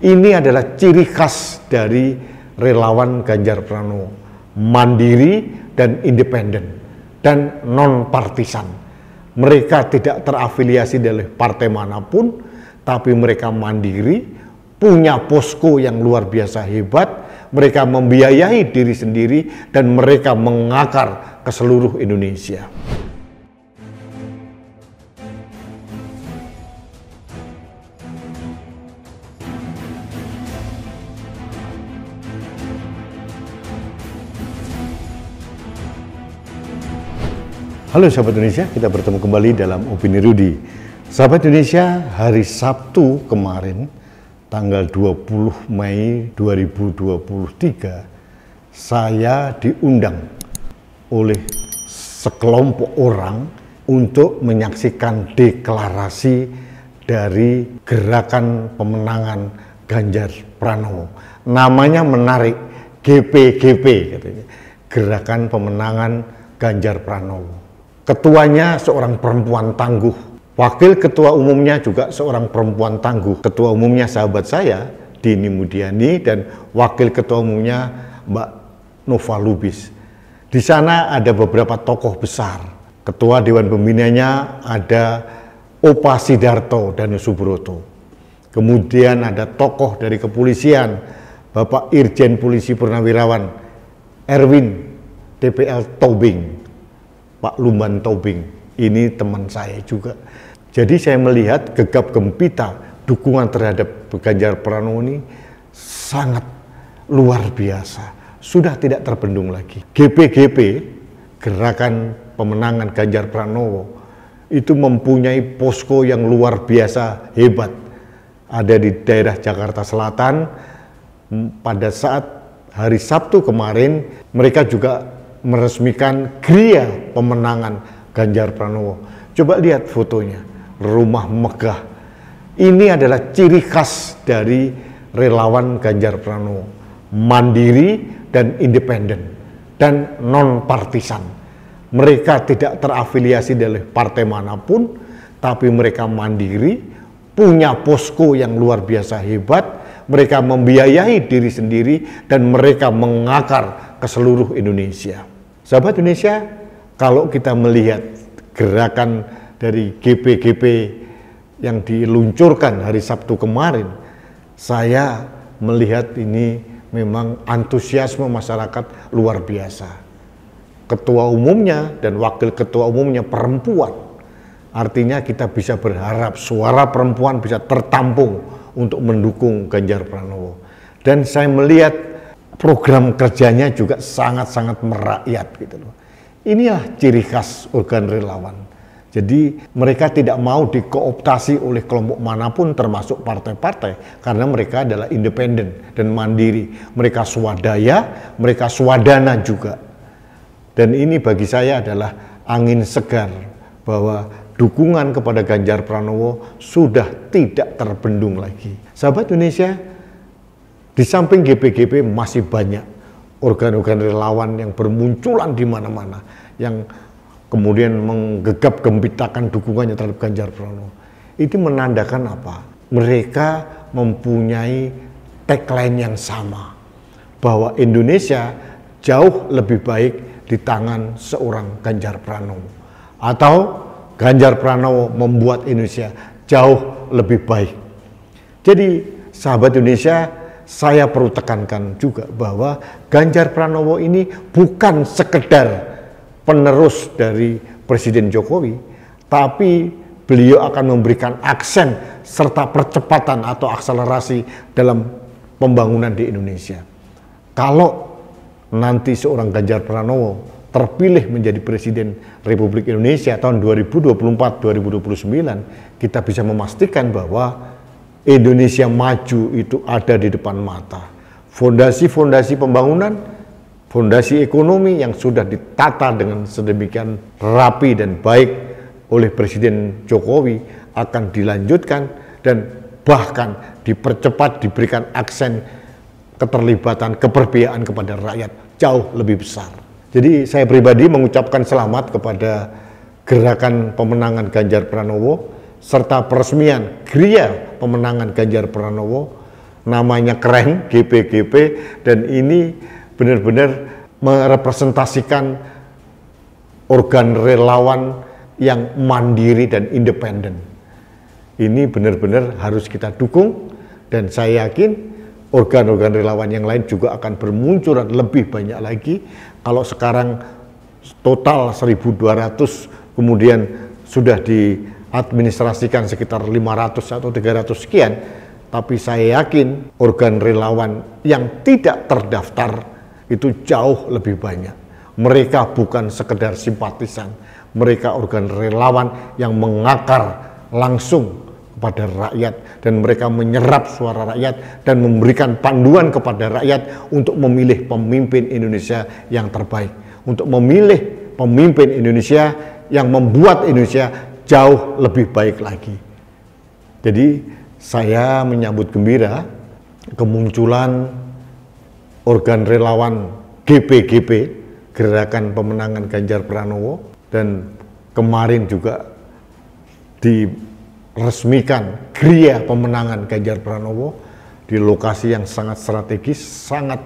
Ini adalah ciri khas dari relawan Ganjar Pranowo, mandiri dan independen dan non partisan. Mereka tidak terafiliasi dari partai manapun, tapi mereka mandiri, punya posko yang luar biasa hebat, mereka membiayai diri sendiri dan mereka mengakar ke seluruh Indonesia. Halo sahabat Indonesia, kita bertemu kembali dalam Opini Rudi. Sahabat Indonesia, hari Sabtu kemarin, tanggal 20 Mei 2023, saya diundang oleh sekelompok orang untuk menyaksikan deklarasi dari gerakan pemenangan Ganjar Pranowo. Namanya menarik, GPGP katanya. Gerakan Pemenangan Ganjar Pranowo Ketuanya seorang perempuan tangguh. Wakil ketua umumnya juga seorang perempuan tangguh. Ketua umumnya sahabat saya, Dini Mudiani, dan wakil ketua umumnya Mbak Nova Lubis. Di sana ada beberapa tokoh besar. Ketua Dewan Pembinanya ada Opa Sidarto dan Subroto. Kemudian ada tokoh dari kepolisian, Bapak Irjen Polisi Purnawirawan, Erwin TPL Tobing Pak Lumban Tobing. Ini teman saya juga. Jadi saya melihat gegap gempita dukungan terhadap Ganjar Pranowo ini sangat luar biasa. Sudah tidak terbendung lagi. GPGP, Gerakan Pemenangan Ganjar Pranowo, itu mempunyai posko yang luar biasa hebat. Ada di daerah Jakarta Selatan. Pada saat hari Sabtu kemarin, mereka juga meresmikan kria pemenangan Ganjar Pranowo. Coba lihat fotonya, rumah megah. Ini adalah ciri khas dari relawan Ganjar Pranowo. Mandiri dan independen dan non-partisan. Mereka tidak terafiliasi dari partai manapun, tapi mereka mandiri, punya posko yang luar biasa hebat, mereka membiayai diri sendiri dan mereka mengakar ke seluruh Indonesia. Sahabat Indonesia, kalau kita melihat gerakan dari GP-GP yang diluncurkan hari Sabtu kemarin, saya melihat ini memang antusiasme masyarakat luar biasa. Ketua umumnya dan wakil ketua umumnya perempuan. Artinya kita bisa berharap suara perempuan bisa tertampung untuk mendukung Ganjar Pranowo. Dan saya melihat program kerjanya juga sangat-sangat merakyat gitu loh. Inilah ciri khas organ relawan. Jadi mereka tidak mau dikooptasi oleh kelompok manapun termasuk partai-partai karena mereka adalah independen dan mandiri. Mereka swadaya, mereka swadana juga. Dan ini bagi saya adalah angin segar bahwa dukungan kepada Ganjar Pranowo sudah tidak terbendung lagi. Sahabat Indonesia, di samping GPGP masih banyak organ-organ relawan yang bermunculan di mana-mana yang kemudian menggegap gempitakan dukungannya terhadap Ganjar Pranowo. Itu menandakan apa? Mereka mempunyai tagline yang sama bahwa Indonesia jauh lebih baik di tangan seorang Ganjar Pranowo atau Ganjar Pranowo membuat Indonesia jauh lebih baik. Jadi sahabat Indonesia saya perlu tekankan juga bahwa Ganjar Pranowo ini bukan sekedar penerus dari Presiden Jokowi, tapi beliau akan memberikan aksen serta percepatan atau akselerasi dalam pembangunan di Indonesia. Kalau nanti seorang Ganjar Pranowo terpilih menjadi Presiden Republik Indonesia tahun 2024-2029, kita bisa memastikan bahwa Indonesia maju itu ada di depan mata. Fondasi-fondasi pembangunan, fondasi ekonomi yang sudah ditata dengan sedemikian rapi dan baik oleh Presiden Jokowi akan dilanjutkan dan bahkan dipercepat diberikan aksen keterlibatan keperbiaan kepada rakyat jauh lebih besar. Jadi saya pribadi mengucapkan selamat kepada gerakan pemenangan Ganjar Pranowo serta peresmian Gria pemenangan Ganjar Pranowo, namanya keren, GPGP, dan ini benar-benar merepresentasikan organ relawan yang mandiri dan independen. Ini benar-benar harus kita dukung dan saya yakin organ-organ relawan yang lain juga akan bermunculan lebih banyak lagi kalau sekarang total 1200 kemudian sudah di administrasikan sekitar 500 atau 300 sekian, tapi saya yakin organ relawan yang tidak terdaftar itu jauh lebih banyak. Mereka bukan sekedar simpatisan, mereka organ relawan yang mengakar langsung kepada rakyat dan mereka menyerap suara rakyat dan memberikan panduan kepada rakyat untuk memilih pemimpin Indonesia yang terbaik, untuk memilih pemimpin Indonesia yang membuat Indonesia jauh lebih baik lagi. Jadi saya menyambut gembira kemunculan organ relawan GPGP, Gerakan Pemenangan Ganjar Pranowo, dan kemarin juga diresmikan Gria Pemenangan Ganjar Pranowo di lokasi yang sangat strategis, sangat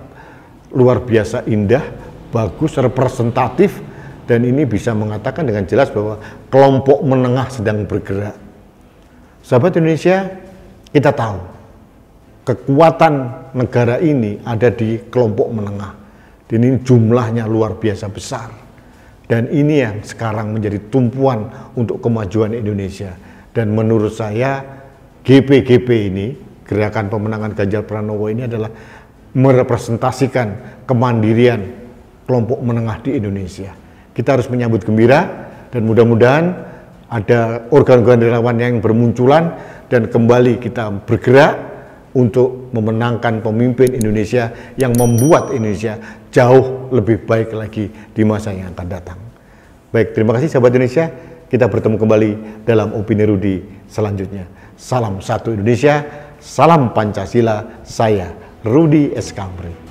luar biasa indah, bagus, representatif, dan ini bisa mengatakan dengan jelas bahwa kelompok menengah sedang bergerak. Sahabat Indonesia, kita tahu kekuatan negara ini ada di kelompok menengah. ini jumlahnya luar biasa besar. Dan ini yang sekarang menjadi tumpuan untuk kemajuan Indonesia. Dan menurut saya GPGP ini, Gerakan Pemenangan Ganjar Pranowo ini adalah merepresentasikan kemandirian kelompok menengah di Indonesia. Kita harus menyambut gembira dan mudah-mudahan ada organ-organ relawan yang bermunculan dan kembali kita bergerak untuk memenangkan pemimpin Indonesia yang membuat Indonesia jauh lebih baik lagi di masa yang akan datang. Baik, terima kasih sahabat Indonesia. Kita bertemu kembali dalam Opini Rudi selanjutnya. Salam satu Indonesia, salam Pancasila, saya Rudi Eskamri.